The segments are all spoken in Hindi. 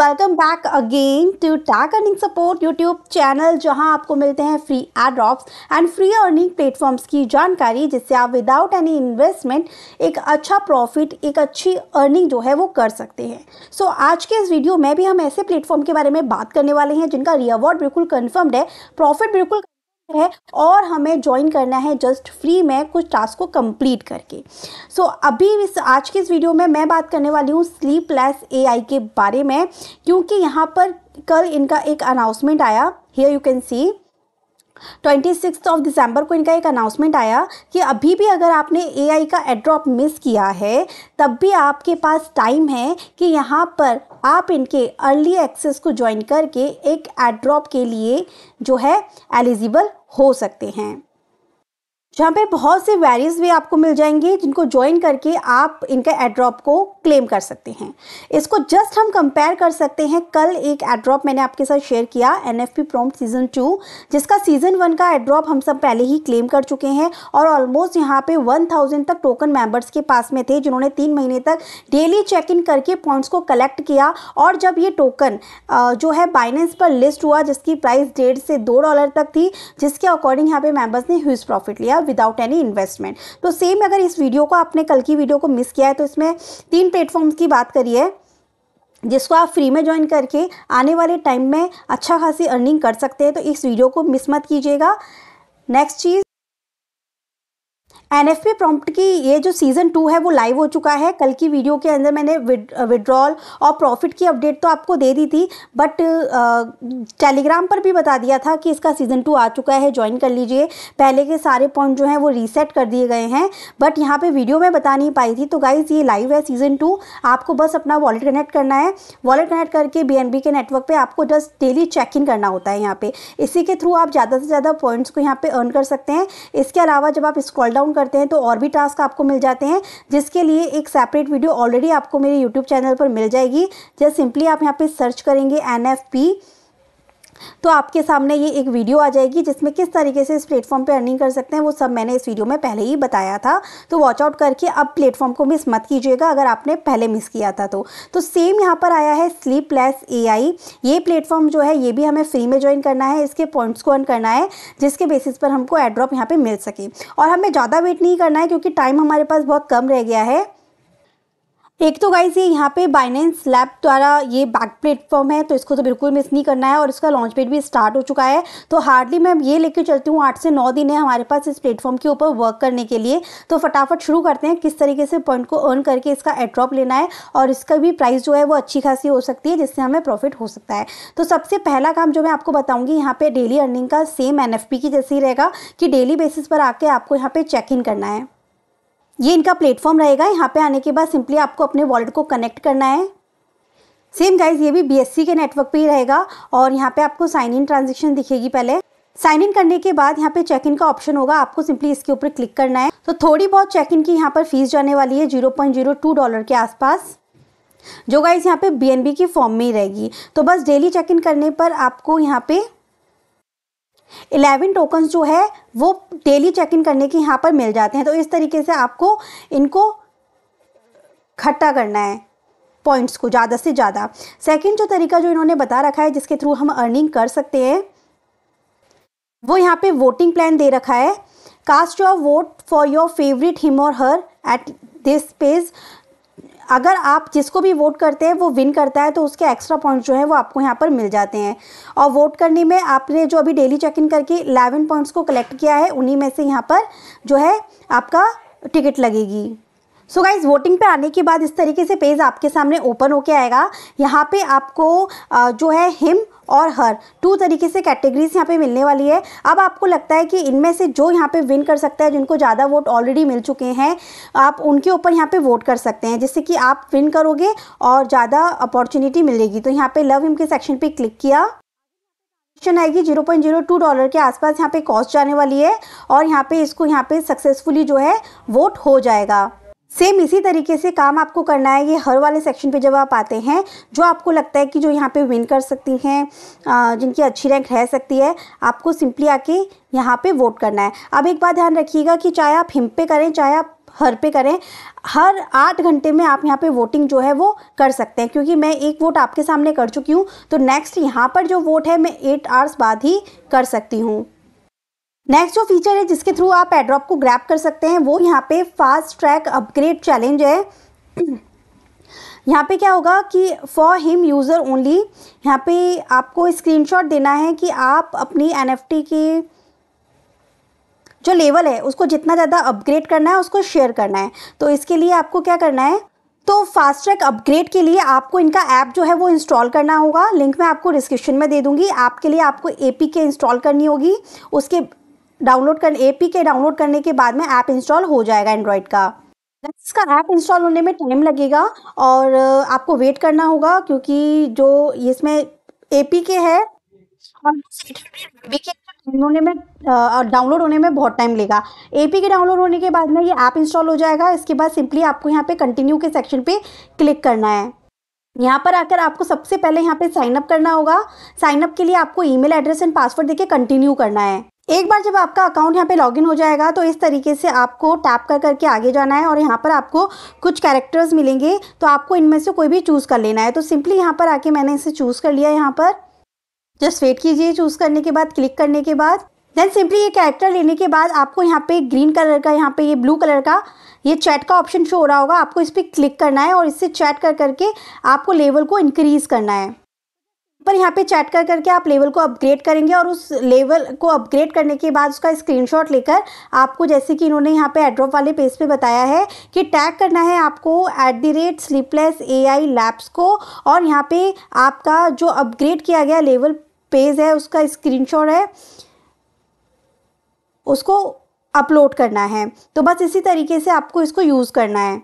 welcome back again to tag earning support YouTube channel जहां आपको मिलते हैं free ad and free earning platforms की जानकारी जिससे आप विदाउट एनी इन्वेस्टमेंट एक अच्छा प्रॉफिट एक अच्छी अर्निंग जो है वो कर सकते हैं सो so, आज के इस वीडियो में भी हम ऐसे प्लेटफॉर्म के बारे में बात करने वाले हैं जिनका रिअवॉर्ड बिल्कुल कन्फर्म्ड है प्रॉफिट बिल्कुल है और हमें ज्वाइन करना है जस्ट फ्री में कुछ टास्क को कंप्लीट करके सो so, अभी इस आज के इस वीडियो में मैं बात करने वाली हूँ स्लीपलेस एआई के बारे में क्योंकि यहाँ पर कल इनका एक अनाउंसमेंट आया here you can see twenty six of December को इनका एक अनाउंसमेंट आया कि अभी भी अगर आपने एआई का एड्रॉप मिस किया है तब भी आपके पास टाइम है कि यहाँ पर आप इनके अर्ली एक्सेस को ज्वाइन करके एक एड्रॉप के लिए जो है एलिजिबल हो सकते हैं जहाँ पर बहुत से वेरियस वे आपको मिल जाएंगे जिनको ज्वाइन करके आप इनका एड्रॉप को क्लेम कर सकते हैं इसको जस्ट हम कंपेयर कर सकते हैं कल एक एड्रॉप मैंने आपके साथ शेयर किया N F P prompt season two जिसका सीजन वन का एड्रॉप हम सब पहले ही क्लेम कर चुके हैं और ऑलमोस्ट यहाँ पे वन थाउजेंड तक टोकन मेंबर्स के पास में थे जिन्होंने तीन महीने तक डेली चेक इन करके पॉइंट्स को कलेक्ट किया और जब ये टोकन जो है बाइनेंस पर लिस्ट हुआ जिसकी प्राइस डेढ़ से दो डॉलर तक थी जिसके अकॉर्डिंग यहाँ पे मेंबर्स ने ह्यूज प्रॉफिट लिया विदाउट एनी इन्वेस्टमेंट तो सेम अगर इस वीडियो को आपने कल की वीडियो को मिस किया है तो इसमें तीन प्लेटफॉर्म्स की बात करिए जिसको आप फ्री में ज्वाइन करके आने वाले टाइम में अच्छा खासी अर्निंग कर सकते हैं तो इस वीडियो को मिस मत कीजिएगा नेक्स्ट चीज़ एन एफ पी प्रॉम्प्ट की ये जो सीज़न टू है वो लाइव हो चुका है कल की वीडियो के अंदर मैंने विड्रॉल और प्रॉफिट की अपडेट तो आपको दे दी थी बट टेलीग्राम पर भी बता दिया था कि इसका सीज़न टू आ चुका है ज्वाइन कर लीजिए पहले के सारे पॉइंट जो हैं वो रीसेट कर दिए गए हैं बट यहाँ पर वीडियो में बता नहीं पाई थी तो गाइज़ ये लाइव है सीज़न टू आपको बस अपना वॉलेट कनेक्ट करना है वॉलेट कनेक्ट करके बी के नेटवर्क पर आपको जस्ट डेली चेक इन करना होता है यहाँ पर इसी के थ्रू आप ज़्यादा से ज़्यादा पॉइंट्स को यहाँ पर अर्न कर सकते हैं इसके अलावा जब आप स्क्रॉल डाउन करते हैं तो और भी टास्क आपको मिल जाते हैं जिसके लिए एक सेपरेट वीडियो ऑलरेडी आपको मेरे यूट्यूब चैनल पर मिल जाएगी जस्ट सिंपली आप यहाँ पर सर्च करेंगे एन एफ पी तो आपके सामने ये एक वीडियो आ जाएगी जिसमें किस तरीके से इस प्लेटफॉर्म पे अर्निंग कर सकते हैं वो सब मैंने इस वीडियो में पहले ही बताया था तो वॉच आउट करके अब प्लेटफॉर्म को मिस मत कीजिएगा अगर आपने पहले मिस किया था तो, तो सेम यहाँ पर आया है स्लीप लेस ए ये प्लेटफॉर्म जो है ये भी हमें फ्री में ज्वाइन करना है इसके पॉइंट्स को अर्न करना है जिसके बेसिस पर हमको एड्रॉप यहाँ पर मिल सके और हमें ज़्यादा वेट नहीं करना है क्योंकि टाइम हमारे पास बहुत कम रह गया है एक तो गाइज ये यहाँ पे बाइनेंस लैब द्वारा ये बैक प्लेटफॉर्म है तो इसको तो बिल्कुल मिस नहीं करना है और इसका लॉन्च पेड भी स्टार्ट हो चुका है तो हार्डली मैं ये लेके चलती हूँ आठ से नौ दिन है हमारे पास इस प्लेटफॉर्म के ऊपर वर्क करने के लिए तो फटाफट शुरू करते हैं किस तरीके से पॉइंट को अर्न करके इसका एड्रॉप लेना है और इसका भी प्राइस जो है वो अच्छी खासी हो सकती है जिससे हमें प्रॉफिट हो सकता है तो सबसे पहला काम जो मैं आपको बताऊँगी यहाँ पर डेली अर्निंग का सेम एन की जैसे ही रहेगा कि डेली बेसिस पर आके आपको यहाँ पर चेक इन करना है ये इनका प्लेटफॉर्म रहेगा यहाँ पे आने के बाद सिंपली आपको अपने वॉलेट को कनेक्ट करना है सेम गाइज ये भी बीएससी के नेटवर्क पे ही रहेगा और यहाँ पे आपको साइन इन ट्रांजेक्शन दिखेगी पहले साइन इन करने के बाद यहाँ पे चेक इन का ऑप्शन होगा आपको सिंपली इसके ऊपर क्लिक करना है तो थोड़ी बहुत चेक इन की यहाँ पर फीस जाने वाली है zero point zero two dollar के आसपास जो गाइज यहाँ पे बी की फॉर्म में ही रहेगी तो बस डेली चेक इन करने पर आपको यहाँ पे इलेवन टोकन्स जो है वो डेली चेक इन करने के यहाँ पर मिल जाते हैं तो इस तरीके से आपको इनको इकट्ठा करना है पॉइंट्स को ज़्यादा से ज़्यादा सेकंड जो तरीका जो इन्होंने बता रखा है जिसके थ्रू हम अर्निंग कर सकते हैं वो यहाँ पे वोटिंग प्लान दे रखा है cast your vote for your favourite him और हर एट दिस पेज अगर आप जिसको भी वोट करते हैं वो विन करता है तो उसके एक्स्ट्रा पॉइंट्स जो है वो आपको यहाँ पर मिल जाते हैं और वोट करने में आपने जो अभी डेली चेक इन करके इलेवन पॉइंट्स को कलेक्ट किया है उन्हीं में से यहाँ पर जो है आपका टिकट लगेगी सो गाइज वोटिंग पे आने के बाद इस तरीके से पेज आपके सामने ओपन होके आएगा यहाँ पे आपको जो है हिम और हर टू तरीके से कैटेगरीज यहाँ पे मिलने वाली है अब आपको लगता है कि इनमें से जो यहाँ पे विन कर सकता है जिनको ज़्यादा वोट ऑलरेडी मिल चुके हैं आप उनके ऊपर यहाँ पे वोट कर सकते हैं जिससे कि आप विन करोगे और ज़्यादा अपॉर्चुनिटी मिलेगी तो यहाँ पे लव हिम के सेक्शन पे क्लिक किया ऑप्शन आएगी zero point zero two dollar के आसपास यहाँ पे कॉस्ट जाने वाली है और यहाँ पे इसको यहाँ पे सक्सेसफुली जो है वोट हो जाएगा सेम इसी तरीके से काम आपको करना है ये हर वाले सेक्शन पे जब आप आते हैं जो आपको लगता है कि जो यहाँ पे विन कर सकती हैं जिनकी अच्छी रैंक रह सकती है आपको सिंपली आके यहाँ पे वोट करना है अब एक बात ध्यान रखिएगा कि चाहे आप हिम पे करें चाहे आप हर पे करें हर आठ घंटे में आप यहाँ पे वोटिंग जो है वो कर सकते हैं क्योंकि मैं एक वोट आपके सामने कर चुकी हूँ तो नेक्स्ट यहाँ पर जो वोट है मैं एट आवर्स बाद ही कर सकती हूँ नेक्स्ट जो फीचर है जिसके थ्रू आप एड्रॉप को ग्रैप कर सकते हैं वो यहाँ पे फास्ट ट्रैक अपग्रेड चैलेंज है यहाँ पे क्या होगा कि फॉर हिम यूज़र ओनली यहाँ पे आपको स्क्रीनशॉट देना है कि आप अपनी एनएफटी की जो लेवल है उसको जितना ज़्यादा अपग्रेड करना है उसको शेयर करना है तो इसके लिए आपको क्या करना है तो फास्ट ट्रैक अपग्रेड के लिए आपको इनका ऐप जो है वो इंस्टॉल करना होगा लिंक मैं आपको डिस्क्रिप्शन में दे दूंगी आपके लिए आपको ए इंस्टॉल करनी होगी उसके डाउनलोड कर ए पी के डाउनलोड करने के बाद में ऐप इंस्टॉल हो जाएगा एंड्रॉयड का इसका ऐप इंस्टॉल होने में टाइम लगेगा और आपको वेट करना होगा क्योंकि जो इसमें ए पी के है और होने में डाउनलोड होने में बहुत टाइम लेगा पी के डाउनलोड होने के बाद में ये ऐप इंस्टॉल हो जाएगा इसके बाद सिंपली आपको यहाँ पे कंटिन्यू के सेक्शन पे क्लिक करना है यहाँ पर आकर आपको सबसे पहले यहाँ पे साइनअप करना होगा साइन अप के लिए आपको ईमेल एड्रेस एंड पासवर्ड देके कंटिन्यू करना है एक बार जब आपका अकाउंट यहाँ पे लॉगिन हो जाएगा तो इस तरीके से आपको टैप कर करके आगे जाना है और यहाँ पर आपको कुछ कैरेक्टर्स मिलेंगे तो आपको इनमें से कोई भी चूज़ कर लेना है तो सिंपली यहाँ पर आके मैंने इसे चूज़ कर लिया यहाँ पर जस्ट वेट कीजिए चूज़ करने के बाद क्लिक करने के बाद देन सिंपली ये कैरेक्टर लेने के बाद आपको यहाँ पे ग्रीन कलर का यहाँ पे ये ब्लू कलर का ये चैट का ऑप्शन शो हो रहा होगा आपको इस पर क्लिक करना है और इससे चैट कर करके आपको लेवल को इंक्रीज़ करना है पर यहाँ पे चैट कर करके आप लेवल को अपग्रेड करेंगे और उस लेवल को अपग्रेड करने के बाद उसका स्क्रीनशॉट लेकर आपको जैसे कि इन्होंने यहाँ पे एड्रॉप वाले पेज पे बताया है कि टैग करना है आपको at the rate sleepless A I labs को और यहाँ पे आपका जो अपग्रेड किया गया लेवल पेज है उसका स्क्रीन है उसको अपलोड करना है तो बस इसी तरीके से आपको इसको यूज़ करना है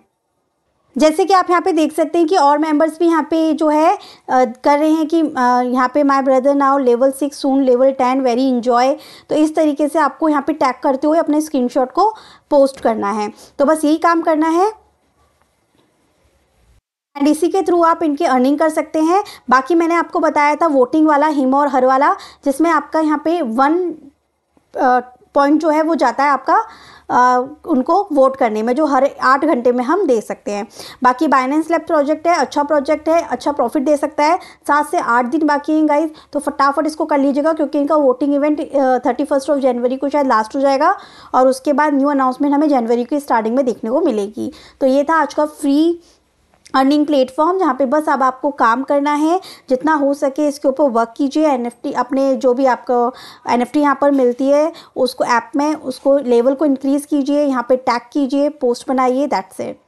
जैसे कि आप यहाँ पे देख सकते हैं कि और मेंबर्स भी यहाँ पे जो है आ, कर रहे हैं कि यहाँ पे my brother now level six soon level ten very enjoy तो इस तरीके से आपको यहाँ पे टैग करते हुए अपने स्क्रीनशॉट को पोस्ट करना है तो बस यही काम करना है एंड इसी के थ्रू आप इनकी अर्निंग कर सकते हैं बाकी मैंने आपको बताया था वोटिंग वाला हिम और हर वाला जिसमें आपका यहाँ पे वन पॉइंट जो है वो जाता है आपका आ, उनको वोट करने में जो हर आठ घंटे में हम दे सकते हैं बाकी बाइनेंस लैब प्रोजेक्ट है अच्छा प्रोजेक्ट है अच्छा प्रॉफिट दे सकता है सात से आठ दिन बाकी हैं गाइज तो फटाफट इसको कर लीजिएगा क्योंकि इनका voting event thirty first of January को शायद लास्ट हो जाएगा और उसके बाद न्यू अनाउंसमेंट हमें जनवरी की स्टार्टिंग में देखने को मिलेगी तो ये था आज का फ्री अर्निंग प्लेटफॉर्म जहाँ पे बस अब आपको काम करना है जितना हो सके इसके ऊपर वर्क कीजिए एन अपने जो भी आपको एन एफ यहाँ पर मिलती है उसको ऐप में उसको लेवल को इंक्रीज़ कीजिए यहाँ पे टैग कीजिए पोस्ट बनाइए दैट्स इट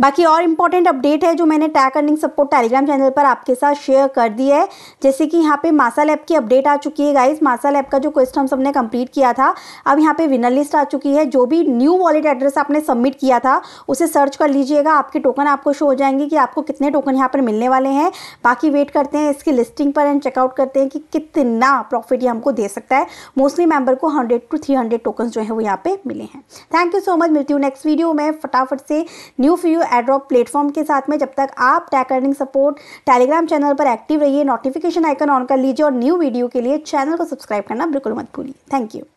बाकी और इम्पॉर्टेंट अपडेट है जो मैंने tech earning support Telegram channel पर आपके साथ शेयर कर दी है जैसे कि यहाँ पे मासा लैब की अपडेट आ चुकी है गाइस मासा लैब का जो क्वेश्चन हम सबने कंप्लीट किया था अब यहाँ पे विनर लिस्ट आ चुकी है जो भी न्यू वॉलेट एड्रेस आपने सबमिट किया था उसे सर्च कर लीजिएगा आपके टोकन आपको शो हो जाएंगे कि आपको कितने टोकन यहाँ पर मिलने वाले हैं बाकी वेट करते हैं इसकी लिस्टिंग पर एंड चेकआउट करते हैं कि कितना प्रॉफिट ये हमको दे सकता है मोस्टली मेंबर को hundred to three hundred token जो है वो यहाँ पे मिले हैं थैंक यू सो मच मिलती हूँ नेक्स्ट वीडियो में फटाफट से new few video airdrop platform के साथ में जब तक आप tech earning support Telegram channel पर एक्टिव रहिए नोटिफिकेशन आइकन ऑन कर लीजिए और न्यू वीडियो के लिए चैनल को सब्सक्राइब करना बिल्कुल मत भूलिए थैंक यू